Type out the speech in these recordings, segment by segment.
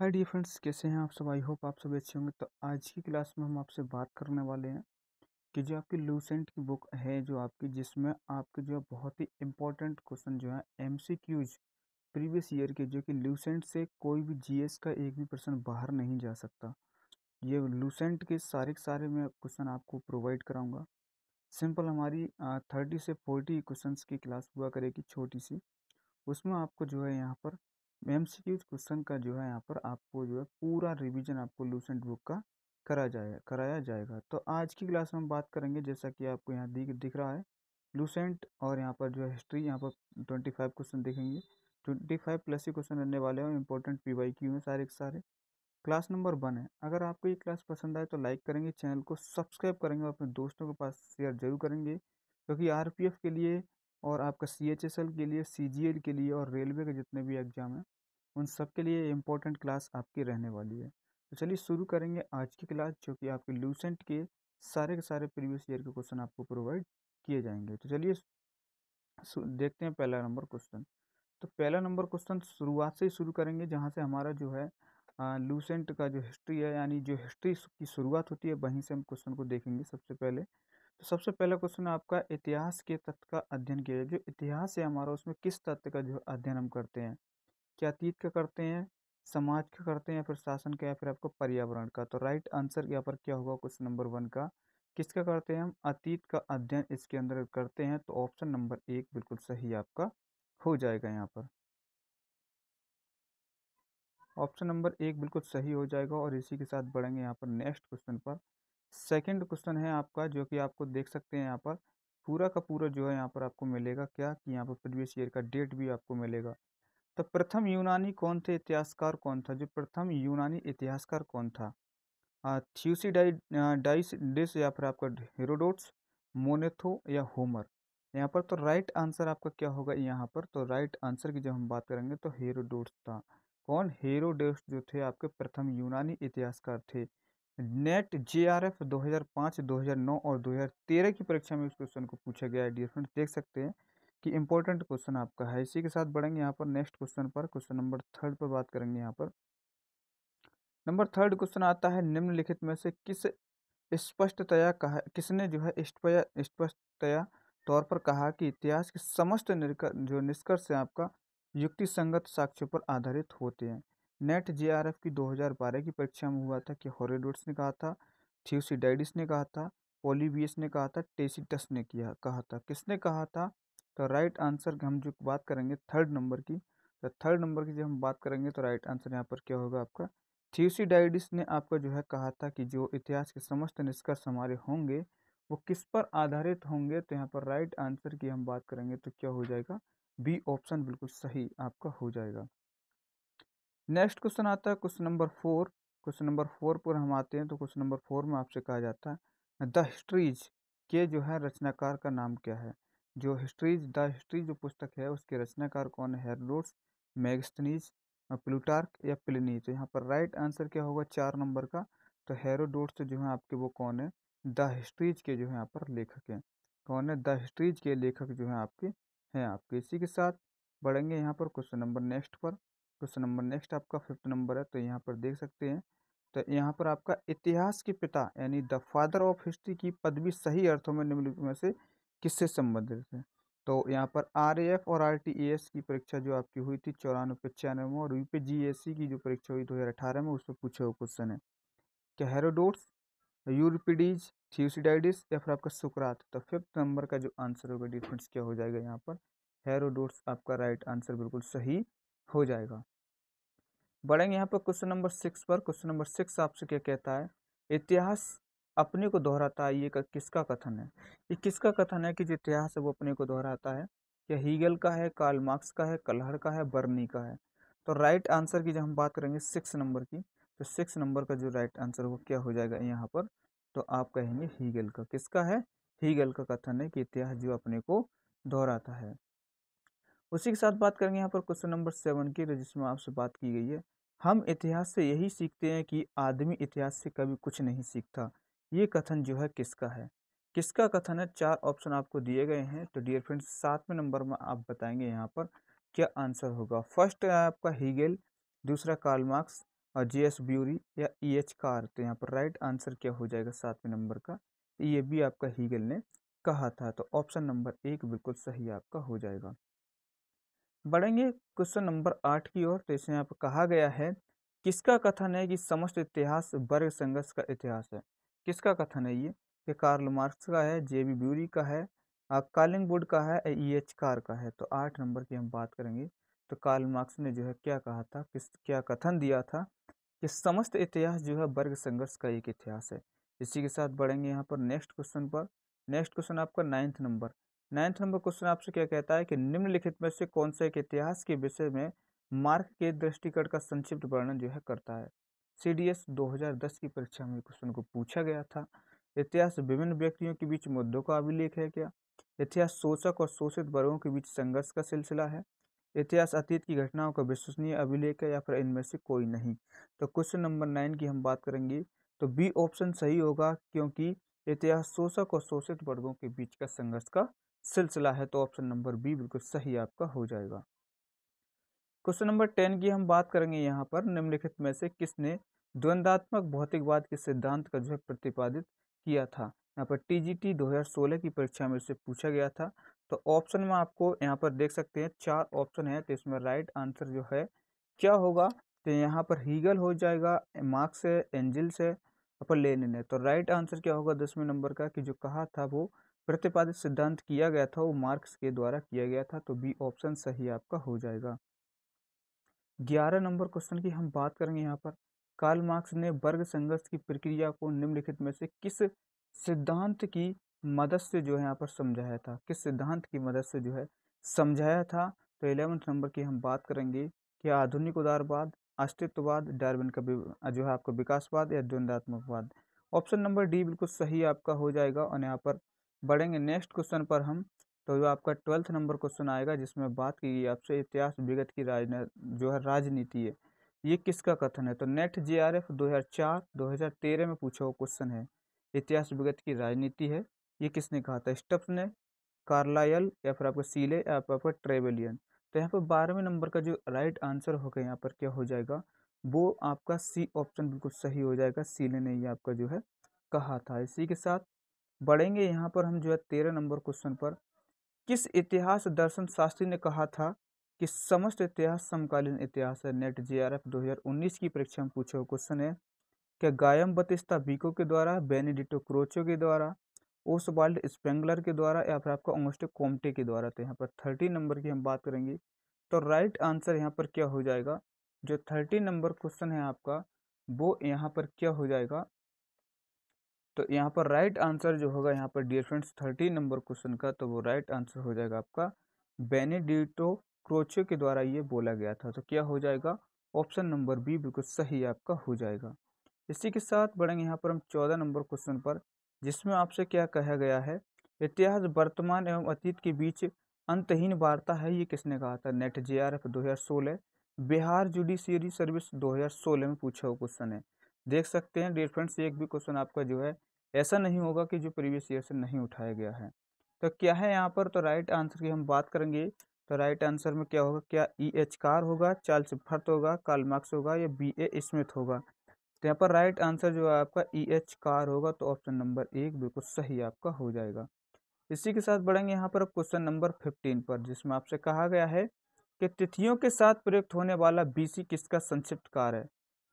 hi dear friends कैसे हैं आप सब आई होप आप सब अच्छे होंगे तो आज की क्लास में हम आपसे बात करने वाले हैं कि जो आपकी लूसेंट की बुक है जो आपकी जिसमें आपके जो है बहुत ही इम्पोर्टेंट क्वेश्चन जो है M C Qs previous year के जो कि लूसेंट से कोई भी जी एस का एक भी पर्सन बाहर नहीं जा सकता ये लूसेंट के सारे के सारे मैं क्वेश्चन आपको प्रोवाइड कराऊँगा सिंपल हमारी थर्टी से फोर्टी क्वेश्चन की क्लास हुआ करेगी छोटी सी उसमें आपको जो है यहाँ पर एम सी क्यूज क्वेश्चन का जो है यहाँ पर आपको जो है पूरा रिवीजन आपको लूसेंट बुक का करा जाए कराया जाएगा तो आज की क्लास में हम बात करेंगे जैसा कि आपको यहाँ दिख दिख रहा है लूसेंट और यहाँ पर जो है हिस्ट्री यहाँ पर ट्वेंटी फाइव क्वेश्चन देखेंगे ट्वेंटी फाइव प्लस ही क्वेश्चन रहने वाले हैं इंपॉर्टेंट पी वाई क्यू हैं सारे के सारे क्लास नंबर वन है अगर आपको ये क्लास पसंद आए तो लाइक करेंगे चैनल को सब्सक्राइब करेंगे और अपने दोस्तों के पास शेयर जरूर करेंगे क्योंकि आर के लिए और आपका सी एच एस एल के लिए सी जी एल के लिए और रेलवे के जितने भी एग्ज़ाम हैं उन सब के लिए इम्पोर्टेंट क्लास आपकी रहने वाली है तो चलिए शुरू करेंगे आज की क्लास जो कि आपके लूसेंट के सारे के सारे प्रीवियस ईयर के क्वेश्चन आपको प्रोवाइड किए जाएंगे तो चलिए देखते हैं पहला नंबर क्वेश्चन तो पहला नंबर क्वेश्चन शुरुआत से ही शुरू करेंगे जहाँ से हमारा जो है लूसेंट का जो हिस्ट्री है यानी जो हिस्ट्री की शुरुआत होती है वहीं से हम क्वेश्चन को देखेंगे सबसे पहले तो सबसे पहला क्वेश्चन है आपका इतिहास के तत्व का अध्ययन किया जो इतिहास है हमारा उसमें किस तत्व का जो अध्ययन हम करते हैं क्या अतीत का करते हैं समाज का करते हैं फिर शासन का या फिर आपको पर्यावरण का तो राइट आंसर यहाँ पर क्या होगा क्वेश्चन नंबर वन का किसका करते हैं हम अतीत का अध्ययन इसके अंदर करते हैं तो ऑप्शन नंबर एक बिल्कुल सही आपका हो जाएगा यहाँ पर ऑप्शन नंबर एक बिल्कुल सही हो जाएगा और इसी के साथ बढ़ेंगे यहाँ पर नेक्स्ट क्वेश्चन पर सेकंड क्वेश्चन है आपका जो कि आपको देख सकते हैं यहाँ पर पूरा का पूरा जो है यहाँ पर आपको मिलेगा क्या कि यहाँ पर प्रीवियस ईयर का डेट भी आपको मिलेगा तो प्रथम यूनानी कौन थे इतिहासकार कौन था जो प्रथम यूनानी इतिहासकार कौन था थ्यूसी डाई डाइस डिस या फिर आपका हेरोडोट्स मोनेथो या होमर यहाँ पर तो राइट आंसर आपका क्या होगा यहाँ पर तो राइट आंसर की जब हम बात करेंगे तो हेरोडोट्स था कौन हेरोडोट्स जो थे आपके प्रथम यूनानी इतिहासकार थे नेट जे आर एफ दो हज़ार पाँच दो हज़ार नौ और दो हज़ार तेरह की परीक्षा में इस क्वेश्चन को पूछा गया है डियर फ्रेंड्स देख सकते हैं कि इंपॉर्टेंट क्वेश्चन आपका है इसी के साथ बढ़ेंगे यहाँ पर नेक्स्ट क्वेश्चन पर क्वेश्चन नंबर थर्ड पर बात करेंगे यहाँ पर नंबर थर्ड क्वेश्चन आता है निम्नलिखित में से किस स्पष्टतया कहा किसने जो है स्पष्टतया तौर पर कहा कि इतिहास के समस्त निर्क जो निष्कर्ष है आपका युक्ति संगत साक्ष्यों पर आधारित होते हैं नेट जेआरएफ की 2012 की परीक्षा में हुआ था कि हॉरेडोट्स ने कहा था थ्यूसीडाइडिस ने कहा था पोलीबियस ने कहा था टेसिटस ने किया कहा था किसने कहा था तो राइट आंसर हम जो बात करेंगे थर्ड नंबर की तो थर्ड नंबर की जब हम बात करेंगे तो राइट आंसर यहाँ पर क्या होगा आपका थ्यूसीडाइडिस ने आपका जो है कहा था कि जो इतिहास के समस्त निष्कर्ष हमारे होंगे वो किस पर आधारित होंगे तो यहाँ पर राइट आंसर की हम बात करेंगे तो क्या हो जाएगा बी ऑप्शन बिल्कुल सही आपका हो जाएगा नेक्स्ट क्वेश्चन आता है question number four question number four पर हम आते हैं तो क्वेश्चन नंबर फोर में आपसे कहा जाता है द हिस्ट्रीज के जो है रचनाकार का नाम क्या है जो हिस्ट्रीज द हिस्ट्री जो पुस्तक है उसके रचनाकार कौन है हेरलोड्स मैगस्तनीज प्लूटार्क या प्लिनी तो यहाँ पर राइट आंसर क्या होगा चार नंबर का तो हेरोडोट्स जो है आपके वो कौन है द हिस्ट्रीज के जो है यहाँ पर लेखक हैं कौन है द हिस्ट्रीज के लेखक जो है आपके हैं आपके इसी के साथ बढ़ेंगे यहाँ पर क्वेश्चन नंबर नेक्स्ट पर क्वेश्चन नंबर नेक्स्ट आपका फिफ्थ नंबर है तो यहाँ पर देख सकते हैं तो यहाँ पर आपका इतिहास के पिता यानी द फादर ऑफ हिस्ट्री की पदवी सही अर्थों में निम्नलिखित में से किससे संबंधित है तो यहाँ पर आर और आर की परीक्षा जो आपकी हुई थी चौरानवे पचानवे में और यू पी की जो परीक्षा हुई दो हज़ार अठारह में उसमें पूछे हुए क्वेश्चन है क्या हेरोडोट्स यूरपिडीज थ्यूसिडाइडिस या फिर आपका सुकरात तो फिफ्थ नंबर का जो आंसर होगा डिफरेंस क्या हो जाएगा यहाँ पर हेरोडोट्स आपका राइट आंसर बिल्कुल सही हो जाएगा बढ़ेंगे यहाँ पर क्वेश्चन नंबर सिक्स पर क्वेश्चन नंबर सिक्स आपसे क्या कहता है इतिहास अपने को दोहराता है ये किसका कथन है ये किसका कथन है कि जो इतिहास है वो अपने को दोहराता है क्या हीगल का है कार्ल मार्क्स का है कलहर का है बर्नी का है तो राइट आंसर की जब हम बात करेंगे सिक्स नंबर की तो सिक्स नंबर का जो राइट आंसर वो क्या हो जाएगा यहाँ पर तो आप कहेंगे हीगल का किसका है हीगल का कथन है कि इतिहास जो अपने को दोहराता है उसी के साथ बात करेंगे यहाँ पर क्वेश्चन नंबर सेवन की जिसमें आपसे बात की गई है हम इतिहास से यही सीखते हैं कि आदमी इतिहास से कभी कुछ नहीं सीखता ये कथन जो है किसका है किसका कथन है चार ऑप्शन आपको दिए गए हैं तो डियर फ्रेंड्स सातवें नंबर में आप बताएंगे यहाँ पर क्या आंसर होगा फर्स्ट है आपका हीगेल दूसरा कार्ल मार्क्स और जे एस ब्यूरी या ई एच कार तो यहाँ पर राइट आंसर क्या हो जाएगा सातवें नंबर का ये भी आपका हीगल ने कहा था तो ऑप्शन नंबर एक बिल्कुल सही आपका हो जाएगा बढ़ेंगे क्वेश्चन नंबर आठ की ओर तो इसमें पर कहा गया है किसका कथन है कि समस्त इतिहास वर्ग संघर्ष का इतिहास है किसका कथन है ये कि कार्ल मार्क्स का है जे बी ब्यूरी का है बुड का है ई एच कार का है तो आठ नंबर की हम बात करेंगे तो कार्ल मार्क्स ने जो है क्या कहा था किस क्या कथन दिया था कि समस्त इतिहास जो है वर्ग संघर्ष का एक इतिहास है इसी के साथ बढ़ेंगे यहाँ पर नेक्स्ट क्वेश्चन पर नेक्स्ट क्वेश्चन आपका ninth number ninth number question आपसे क्या कहता है कि निम्नलिखित में से कौन सा एक इतिहास के विषय में मार्क के दृष्टिकोण का संक्षिप्त वर्णन जो है करता है सी डी एस दो हजार दस की परीक्षा में क्वेश्चन को पूछा गया था इतिहास विभिन्न व्यक्तियों के बीच मुद्दों का अभिलेख है क्या इतिहास शोषक और शोषित वर्गों के बीच संघर्ष का सिलसिला है इतिहास अतीत की घटनाओं का विश्वसनीय अभिलेख है या फिर इनमें से कोई नहीं तो क्वेश्चन नंबर नाइन की हम बात करेंगे तो बी ऑप्शन सही होगा क्योंकि इतिहास शोषक और शोषित वर्गों के बीच का संघर्ष का सिलसिला है तो ऑप्शन नंबर बी बिल्कुल सही आपका हो जाएगा क्वेश्चन नंबर टेन की हम बात करेंगे यहाँ पर निम्नलिखित में से किसने द्वंदात्मक भौतिकवाद के सिद्धांत का जो है प्रतिपादित किया था यहाँ पर टीजीटी 2016 की परीक्षा में इसे पूछा गया था तो ऑप्शन में आपको यहाँ पर देख सकते हैं चार ऑप्शन है तो इसमें राइट आंसर जो है क्या होगा तो यहाँ पर हीगल हो जाएगा मार्क्स है एंजिल्स है अपर लेनिन है तो राइट आंसर क्या होगा दसवें नंबर का कि जो कहा था वो प्रतिपादित सिद्धांत किया गया था वो मार्क्स के द्वारा किया गया था तो बी ऑप्शन सही आपका हो जाएगा ग्यारह नंबर क्वेश्चन की हम बात करेंगे यहाँ पर कार्ल मार्क्स ने वर्ग संघर्ष की प्रक्रिया को निम्नलिखित में से किस सिद्धांत की मदद से जो है यहाँ पर समझाया था किस सिद्धांत की मदद से जो है समझाया था तो इलेवंथ नंबर की हम बात करेंगे कि आधुनिक उदारवाद अस्तित्ववाद डार्विन का जो है आपका विकासवाद या द्वंदात्मकवाद ऑप्शन नंबर डी बिल्कुल सही आपका हो जाएगा और यहाँ पर बढ़ेंगे नेक्स्ट क्वेश्चन पर हम तो जो आपका ट्वेल्थ नंबर क्वेश्चन आएगा जिसमें बात की गई आपसे इतिहास विगत की राज जो है राजनीति है ये किसका कथन है तो नेट जे आर एफ दो हज़ार चार दो हज़ार तेरह में पूछा हुआ क्वेश्चन है इतिहास विगत की राजनीति है ये किसने कहा था स्टप्स ने कार्लायल या फिर आपका सीले या फिर आपका ट्रेवलियन तो यहाँ पर बारहवें नंबर का जो राइट आंसर होगा यहाँ पर क्या हो जाएगा वो आपका सी ऑप्शन बिल्कुल सही हो जाएगा सीले ने ये आपका जो है कहा था इसी के साथ बढ़ेंगे यहाँ पर हम जो है तेरह नंबर क्वेश्चन पर किस इतिहास दर्शन शास्त्री ने कहा था कि समस्त इतिहास समकालीन इतिहास है नेट जे आर एफ दो हज़ार उन्नीस की परीक्षा में पूछे हुए क्वेश्चन है क्या गायम बतिस्ता बीको के द्वारा बेनिडिटो क्रोचो के द्वारा ओसवाल्ड स्पेंगलर के द्वारा या फिर आपका ऑगस्टो कोमटे के द्वारा तो यहाँ पर थर्टी नंबर की हम बात करेंगे तो राइट आंसर यहाँ पर क्या हो जाएगा जो थर्टी नंबर क्वेश्चन है आपका वो यहाँ पर क्या हो जाएगा तो यहाँ पर राइट आंसर जो होगा यहाँ पर dear friends thirty number question का तो वो राइट आंसर हो जाएगा आपका बेनेडिटो क्रोचे के द्वारा ये बोला गया था तो क्या हो जाएगा ऑप्शन नंबर बी बिल्कुल सही आपका हो जाएगा इसी के साथ बढ़ेंगे यहाँ पर हम चौदह नंबर क्वेश्चन पर जिसमें आपसे क्या कहा गया है इतिहास वर्तमान एवं अतीत के बीच अंतहीन वार्ता है ये किसने कहा था नेट जे आर एफ दो हज़ार सोलह बिहार जुडिशियरी सर्विस 2016 में पूछा हुआ क्वेश्चन है देख सकते हैं डियर फ्रेंड्स एक भी क्वेश्चन आपका जो है ऐसा नहीं होगा कि जो प्रीवियस ईयर से नहीं उठाया गया है तो क्या है यहाँ पर तो राइट आंसर की हम बात करेंगे तो राइट आंसर में क्या होगा क्या ई e एच कार होगा चार्ल्स भर्त तो होगा कार्ल मार्क्स होगा या बी ए स्मिथ होगा तो यहाँ पर राइट आंसर जो है आपका ई e एच कार होगा तो ऑप्शन नंबर एक बिल्कुल सही आपका हो जाएगा इसी के साथ बढ़ेंगे यहाँ पर क्वेश्चन नंबर फिफ्टीन पर जिसमें आपसे कहा गया है कि तिथियों के साथ प्रयुक्त होने वाला बी सी किसका संक्षिप्त कार है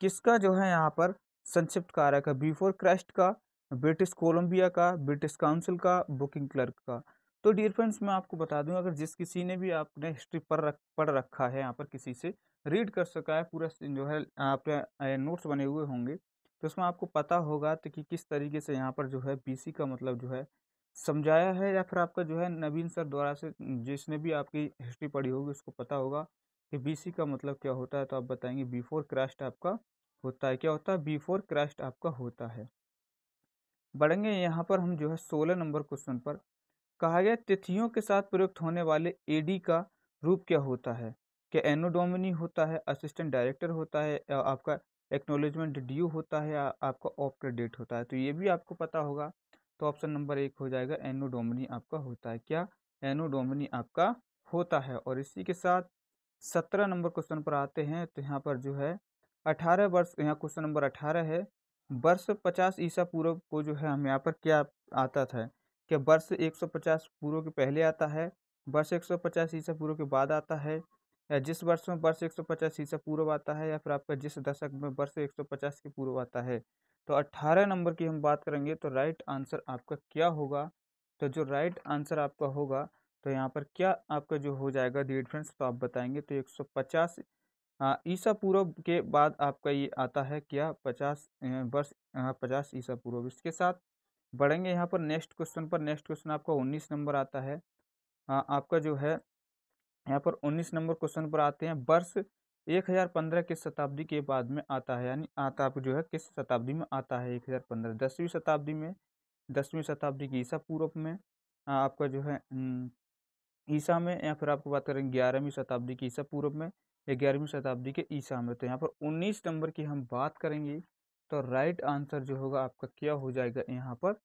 किसका जो है यहाँ पर संक्षिप्त कार है बिफोर क्राइस्ट का ब्रिटिश कोलंबिया का ब्रिटिश काउंसिल का बुकिंग क्लर्क का तो डियर फ्रेंड्स मैं आपको बता दूं अगर जिस किसी ने भी आपने हिस्ट्री पढ़ रख पढ़ रखा है यहाँ पर किसी से रीड कर सका है पूरा जो है आपके नोट्स बने हुए होंगे तो उसमें आपको पता होगा तो कि किस तरीके से यहाँ पर जो है बी का मतलब जो है समझाया है या फिर आपका जो है नवीन सर द्वारा से जिसने भी आपकी हिस्ट्री पढ़ी होगी उसको पता होगा कि बी का मतलब क्या होता है तो आप बताएंगे बिफोर क्रैश्ट आपका होता है क्या होता है बिफोर क्राइस्ट आपका होता है बढ़ेंगे यहाँ पर हम जो है सोलह नंबर क्वेश्चन पर कहा गया तिथियों के साथ प्रयुक्त होने वाले एडी का रूप क्या होता है क्या एनोडोमिनी होता है असिस्टेंट डायरेक्टर होता है आपका एक्नोलेजमेंट ड्यू होता है या आपका ऑप्टर डेट होता है तो ये भी आपको पता होगा तो ऑप्शन नंबर एक हो जाएगा एनोडोमिनी आपका होता है क्या एनोडोमिनी आपका होता है और इसी के साथ सत्रह नंबर क्वेश्चन पर आते हैं तो यहाँ पर जो है अठारह वर्ष यहाँ क्वेश्चन नंबर अठारह है वर्ष पचास ईसा पूर्व को जो है हम यहाँ पर क्या आता था क्या वर्ष एक सौ पचास पूर्व के पहले आता है वर्ष एक सौ पचास ईसा पूर्व के बाद आता है या जिस वर्ष में वर्ष एक सौ पचास ईसा पूर्व आता है या फिर आपका जिस दशक में वर्ष एक सौ पचास के पूर्व आता है तो अट्ठारह नंबर की हम बात करेंगे तो राइट आंसर आपका क्या होगा तो जो राइट आंसर आपका होगा तो यहाँ पर क्या आपका जो हो जाएगा डियर फ्रेंड्स तो आप बताएंगे तो एक पचास हाँ, ईसा पूर्व के बाद आपका ये आता है क्या पचास वर्ष पचास ईसा पूर्व इसके साथ बढ़ेंगे यहाँ पर नेक्स्ट क्वेश्चन पर नेक्स्ट क्वेश्चन आपका उन्नीस नंबर आता है आ, हाँ, आपका जो है यहाँ पर उन्नीस नंबर क्वेश्चन पर आते हैं वर्ष एक हज़ार पंद्रह किस शताब्दी के बाद में आता है यानी आता आप जो है किस शताब्दी में आता है एक हज़ार पंद्रह दसवीं शताब्दी में दसवीं शताब्दी की ईसा पूर्व में आपका जो है ईसा में या फिर आपको बात करें ग्यारहवीं शताब्दी की ईसा पूर्व में या ग्यारहवीं शताब्दी के ईसा में तो यहाँ पर उन्नीस नंबर की हम बात करेंगे तो राइट आंसर जो होगा आपका क्या हो जाएगा यहाँ पर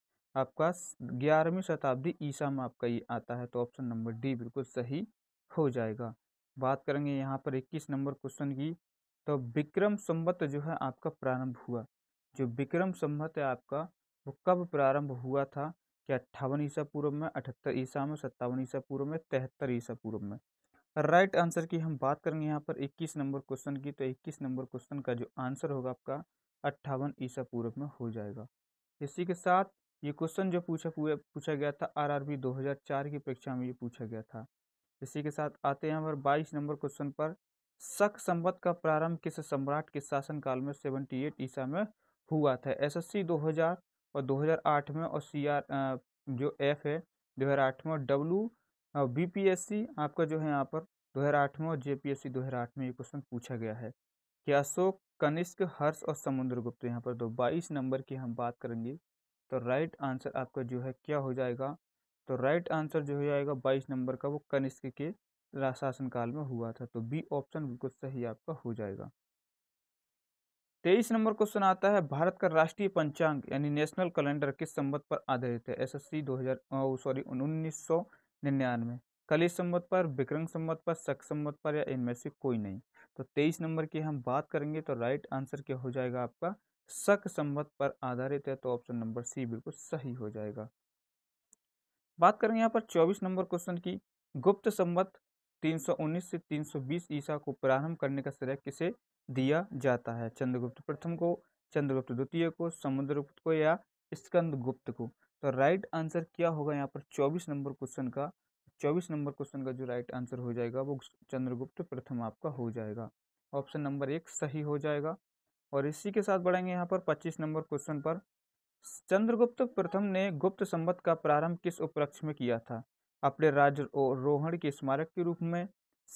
आपका ग्यारहवीं शताब्दी ईसा में आपका ये आता है तो ऑप्शन नंबर डी बिल्कुल सही हो जाएगा बात करेंगे यहाँ पर इक्कीस नंबर क्वेश्चन की तो विक्रम संबत जो है आपका प्रारंभ हुआ जो विक्रम संबत है आपका वो कब प्रारंभ हुआ था कि अट्ठावन ईसा पूर्व में अठहत्तर ईसा में सत्तावन ईसा पूर्व में तिहत्तर ईसा पूर्व में राइट right आंसर की हम बात करेंगे यहाँ पर 21 नंबर क्वेश्चन की तो 21 नंबर क्वेश्चन का जो आंसर होगा आपका अट्ठावन ईसा पूर्व में हो जाएगा इसी के साथ ये क्वेश्चन जो पूछा पूरा पूछा गया था आरआरबी 2004 की परीक्षा में ये पूछा गया था इसी के साथ आते हैं पर बाईस नंबर क्वेश्चन पर शक संबत का प्रारंभ किस सम्राट के शासनकाल में सेवेंटी एट ईसा में हुआ था एसएससी 2000 और 2008 में और सी जो एफ है 2008 में और डब्लू और बी आपका जो है यहाँ पर दो हज़ार आठ में और जेपीएससी दो हज़ार आठ में ये क्वेश्चन पूछा गया है कि अशोक कनिष्क हर्ष और समुद्रगुप्त यहाँ पर दो बाईस नंबर की हम बात करेंगे तो राइट आंसर आपका जो है क्या हो जाएगा तो राइट आंसर जो हो जाएगा बाईस नंबर का वो कनिष्क के शासनकाल में हुआ था तो बी ऑप्शन बिल्कुल सही आपका हो जाएगा तेईस नंबर क्वेश्चन आता है भारत का राष्ट्रीय पंचांग यानी नेशनल कैलेंडर किस संबंध पर आधारित है एसएससी 2000 सॉरी उन्नीस सौ निन्यानवे कली संबत पर विक्रम संबत पर शक संबत पर या इनमें से कोई नहीं तो तेईस नंबर की हम बात करेंगे तो राइट आंसर क्या हो जाएगा आपका शक संबत पर आधारित है तो ऑप्शन नंबर सी बिल्कुल सही हो जाएगा बात करेंगे यहाँ पर चौबीस नंबर क्वेश्चन की गुप्त संवत 319 से 320 ईसा को प्रारंभ करने का श्रेय किसे दिया जाता है चंद्रगुप्त प्रथम को चंद्रगुप्त द्वितीय को समुद्रगुप्त को या स्कंद गुप्त को तो राइट आंसर क्या होगा यहाँ पर चौबीस नंबर क्वेश्चन का चौबीस नंबर क्वेश्चन का जो राइट आंसर हो जाएगा वो चंद्रगुप्त प्रथम आपका हो जाएगा ऑप्शन नंबर एक सही हो जाएगा और इसी के साथ बढ़ेंगे यहाँ पर पच्चीस नंबर क्वेश्चन पर चंद्रगुप्त प्रथम ने गुप्त संबत का प्रारंभ किस उपलक्ष्य में किया था अपने राज्य रोहण के स्मारक के रूप में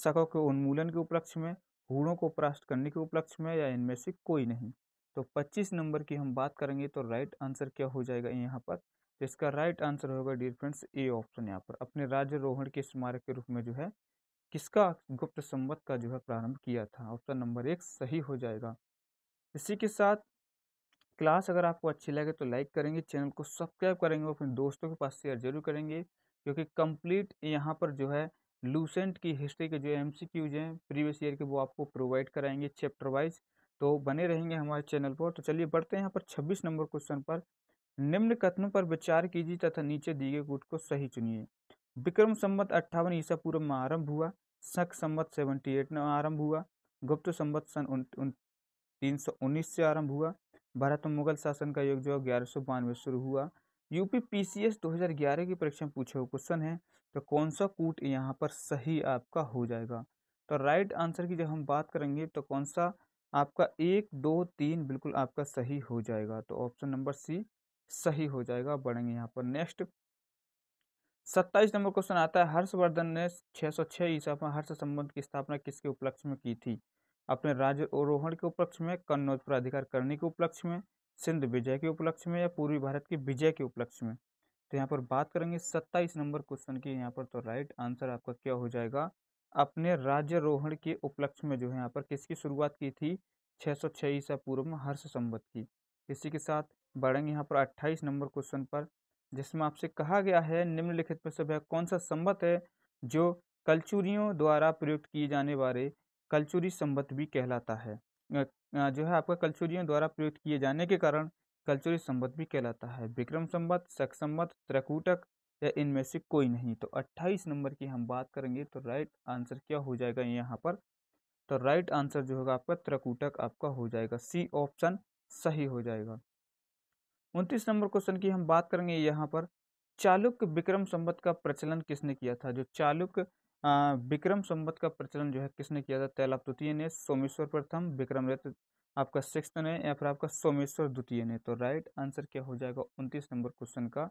शकों के उन्मूलन के उपलक्ष्य में हूड़ों को परास्त करने के उपलक्ष्य में या इनमें से कोई नहीं तो 25 नंबर की हम बात करेंगे तो राइट आंसर क्या हो जाएगा यहाँ पर तो इसका राइट आंसर होगा डियर फ्रेंड्स ए ऑप्शन यहाँ पर अपने राज्य रोहण के स्मारक के रूप में जो है किसका गुप्त संबत का जो है प्रारंभ किया था ऑप्शन नंबर एक सही हो जाएगा इसी के साथ क्लास अगर आपको अच्छी लगे तो लाइक करेंगे चैनल को सब्सक्राइब करेंगे और अपने दोस्तों के पास शेयर जरूर करेंगे क्योंकि कंप्लीट यहाँ पर जो है लूसेंट की हिस्ट्री के जो एम सी क्यूज हैं प्रीवियस ईयर के वो आपको प्रोवाइड कराएंगे चैप्टर वाइज तो बने रहेंगे हमारे चैनल पर तो चलिए बढ़ते हैं यहाँ पर छब्बीस नंबर क्वेश्चन पर निम्न कथनों पर विचार कीजिए तथा नीचे दिए गए कूट को सही चुनिए विक्रम संबत अट्ठावन ईसा पूर्व में आरंभ हुआ शक संबत सेवेंटी एट में आरंभ हुआ गुप्त संबत सन तीन सौ उन्नीस से आरंभ हुआ भारत में मुगल शासन का युग जो ग्यारह सौ बानवे शुरू हुआ यूपी हज़ार ग्यारह की परीक्षा में पूछे हुए क्वेश्चन है तो कौन सा कूट यहाँ पर सही आपका हो जाएगा तो राइट आंसर की जब हम बात करेंगे तो कौन सा आपका एक दो तीन बिल्कुल आपका सही हो जाएगा तो ऑप्शन नंबर सी सही हो जाएगा बढ़ेंगे यहाँ पर नेक्स्ट सत्ताईस नंबर क्वेश्चन आता है हर्षवर्धन ने छः सौ छः ईसा में हर्ष संबंध की स्थापना किसके उपलक्ष्य में की थी अपने राज्य रोहण के उपलक्ष्य में कन्नौज पर अधिकार करने के उपलक्ष्य में सिंध विजय के उपलक्ष्य में या पूर्वी भारत की विजय के उपलक्ष्य में तो यहाँ पर बात करेंगे सत्ताईस नंबर क्वेश्चन की यहाँ पर तो राइट आंसर आपका क्या हो जाएगा अपने राज्य रोहण के उपलक्ष्य में जो है यहाँ पर किसकी शुरुआत की थी छः ईसा पूर्व में हर्ष संबंध की इसी के साथ बढ़ेंगे यहाँ पर 28 नंबर क्वेश्चन पर जिसमें आपसे कहा गया है निम्नलिखित में से वह कौन सा संबत है जो कल्चुरियों द्वारा प्रयुक्त किए जाने वाले कल्चुरी संबत भी कहलाता है जो है आपका कलचुरियों द्वारा प्रयुक्त किए जाने के कारण कलचुरी संबत भी कहलाता है विक्रम संबत शक संबत त्रकूटक या इनमें से कोई नहीं तो अट्ठाईस नंबर की हम बात करेंगे तो राइट आंसर क्या हो जाएगा यहाँ पर तो राइट आंसर जो होगा आपका त्रकूटक आपका हो जाएगा सी ऑप्शन सही हो जाएगा उनतीस नंबर क्वेश्चन की हम बात करेंगे यहाँ पर चालुक विक्रम संबत का प्रचलन किसने किया था जो चालुक विक्रम संबत का प्रचलन जो है किसने किया था तैलाब द्वितीय ने सोमेश्वर प्रथम विक्रमरथ आपका सिक्स ने या फिर आपका सोमेश्वर द्वितीय ने तो राइट आंसर क्या हो जाएगा उनतीस नंबर क्वेश्चन का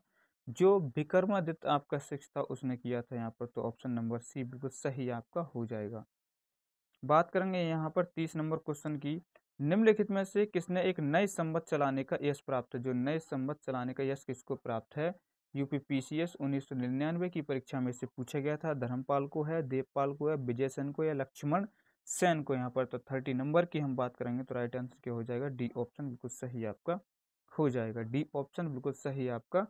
जो विक्रमादित्य आपका सिक्स था उसने किया था यहाँ पर तो ऑप्शन नंबर सी बिल्कुल सही आपका हो जाएगा बात करेंगे यहाँ पर तीस नंबर क्वेश्चन की निम्नलिखित में से किसने एक नए संबद्ध चलाने का यश प्राप्त है जो नए संबद्ध चलाने का यश किसको प्राप्त है यूपी पी सी एस उन्नीस सौ निन्यानवे की परीक्षा में से पूछा गया था धर्मपाल को है देवपाल को है विजय सेन को या लक्ष्मण सेन को यहाँ पर तो थर्टी नंबर की हम बात करेंगे तो राइट आंसर क्या हो जाएगा डी ऑप्शन बिल्कुल सही आपका हो जाएगा डी ऑप्शन बिल्कुल सही आपका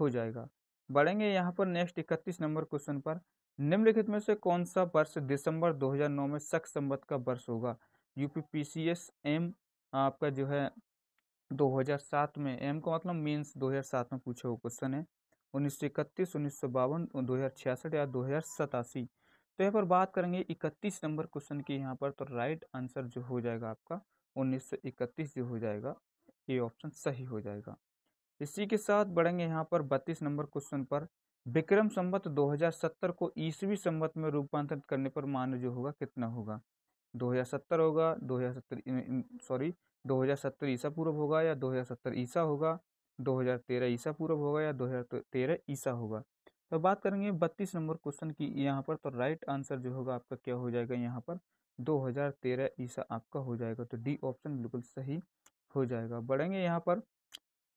हो जाएगा बढ़ेंगे यहाँ पर नेक्स्ट इकतीस नंबर क्वेश्चन पर निम्नलिखित में से कौन सा वर्ष दिसंबर दो में शक संबत का वर्ष होगा U P P C S M आपका जो है 2007 में एम का मतलब मेंस 2007 में पूछे हुए क्वेश्चन है उन्नीस सौ इकतीस उन्नीस सौ बावन दो हज़ार छियासठ या दो हज़ार सतासी तो यहाँ पर बात करेंगे इकतीस नंबर क्वेश्चन की यहाँ पर तो राइट आंसर जो हो जाएगा आपका उन्नीस सौ इकतीस जो हो जाएगा ये ऑप्शन सही हो जाएगा इसी के साथ बढ़ेंगे यहाँ पर बत्तीस नंबर क्वेश्चन पर विक्रम हजार 2070 को ईसवी संबत में रूपांतरित करने पर मान जो होगा कितना होगा दो हज़ार सत्तर होगा दो हज़ार सत्तर सॉरी दो हज़ार सत्तर ईसा पूर्व होगा या दो हज़ार सत्तर ईसा होगा दो हज़ार तेरह ईसा पूर्व होगा या दो हज़ार तेरह ईसा होगा तो बात करेंगे बत्तीस नंबर क्वेश्चन की यहाँ पर तो राइट आंसर जो होगा आपका क्या हो जाएगा यहाँ पर दो हज़ार तेरह ईसा आपका हो जाएगा तो डी ऑप्शन बिल्कुल सही हो जाएगा बढ़ेंगे यहाँ पर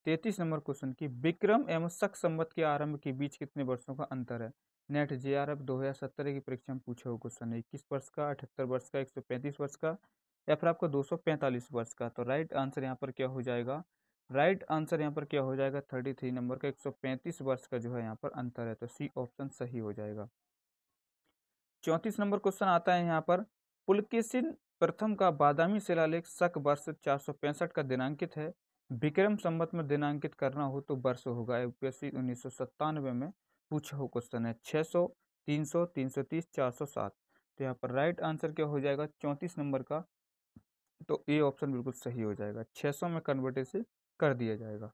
तैतीस नंबर क्वेश्चन की विक्रम एवं शक संवत के आरंभ के बीच कितने वर्षों का अंतर है नेट जे आर एफ दो हज़ार सत्रह की परीक्षा में पूछा हुआ क्वेश्चन है इक्कीस वर्ष का अठहत्तर वर्ष का एक सौ पैंतीस वर्ष का या फिर आपका दो सौ पैंतालीस वर्ष का तो राइट आंसर यहाँ पर क्या हो जाएगा राइट आंसर यहाँ पर क्या हो जाएगा थर्टी थ्री नंबर का एक सौ पैंतीस वर्ष का जो है यहाँ पर अंतर है तो सी ऑप्शन सही हो जाएगा चौंतीस नंबर क्वेश्चन आता है यहाँ पर पुलकेशिन प्रथम का बादामी शिलालेख शक वर्ष चार सौ पैंसठ का दिनांकित है विक्रम संबत में दिनांकित करना हो तो वर्ष होगा यूपीएससी उन्नीस सौ सत्तानवे में पूछा हुआ क्वेश्चन है छः सौ तीन सौ तीन सौ तीस चार सौ सात तो यहाँ पर राइट आंसर क्या हो जाएगा चौंतीस नंबर का तो ए ऑप्शन बिल्कुल सही हो जाएगा छः सौ में कन्वर्ट इसे कर दिया जाएगा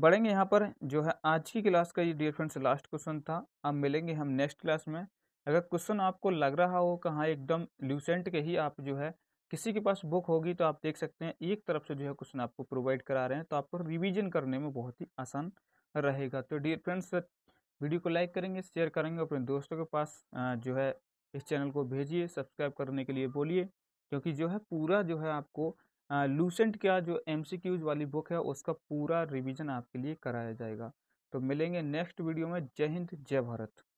बढ़ेंगे यहाँ पर जो है आज की क्लास का ये डियर फ्रेंड्स लास्ट क्वेश्चन था अब मिलेंगे हम नेक्स्ट क्लास में अगर क्वेश्चन आपको लग रहा हो कि हाँ एकदम ल्यूसेंट के ही आप जो है किसी के पास बुक होगी तो आप देख सकते हैं एक तरफ से जो है क्वेश्चन आपको प्रोवाइड करा रहे हैं तो आपको रिवीजन करने में बहुत ही आसान रहेगा तो डियर फ्रेंड्स वीडियो को लाइक करेंगे शेयर करेंगे अपने दोस्तों के पास जो है इस चैनल को भेजिए सब्सक्राइब करने के लिए बोलिए क्योंकि जो है पूरा जो है आपको लूसेंट का जो एम वाली बुक है उसका पूरा रिविज़न आपके लिए कराया जाएगा तो मिलेंगे नेक्स्ट वीडियो में जय हिंद जय भारत